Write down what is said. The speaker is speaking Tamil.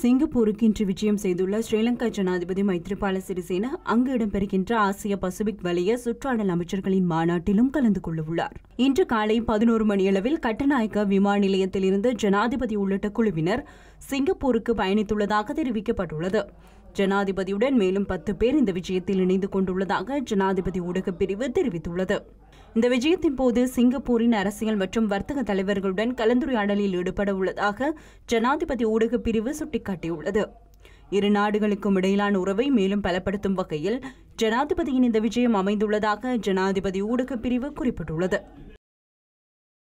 சிங்கப்பூருக்கு இன்று விஜயம் செய்துள்ள ஸ்ரீலங்கா ஜனாதிபதி மைத்ரிபால சிறிசேனா அங்கு இடம்பெறுகின்ற ஆசிய பசிபிக் வலய சுற்றாடல் அமைச்சர்களின் மாநாட்டிலும் கலந்து கொள்ளவுள்ளார் இன்று காலை பதினோரு மணியளவில் கட்டநாயக்க விமான நிலையத்திலிருந்து ஜனாதிபதி உள்ளிட்ட குழுவினர் சிங்கப்பூருக்கு பயணித்துள்ளதாக தெரிவிக்கப்பட்டுள்ளது ஜனாதிபதியுடன் மேலும் பத்து பேர் இந்த விஜயத்தில் இணைந்து கொண்டுள்ளதாக ஜனாதிபதி ஊடகப் பிரிவு தெரிவித்துள்ளது இந்த விஜயத்தின் போது சிங்கப்பூரின் அரசியல் மற்றும் வர்த்தக தலைவர்களுடன் கலந்துரையாடலில் ஈடுபட உள்ளதாக ஜனாதிபதி ஊடகப் பிரிவு சுட்டிக்காட்டியுள்ளது இரு நாடுகளுக்கும் இடையிலான உறவை மேலும் பலப்படுத்தும் வகையில் ஜனாதிபதியின் இந்த விஜயம் அமைந்துள்ளதாக ஜனாதிபதி ஊடகப் பிரிவு குறிப்பிட்டுள்ளது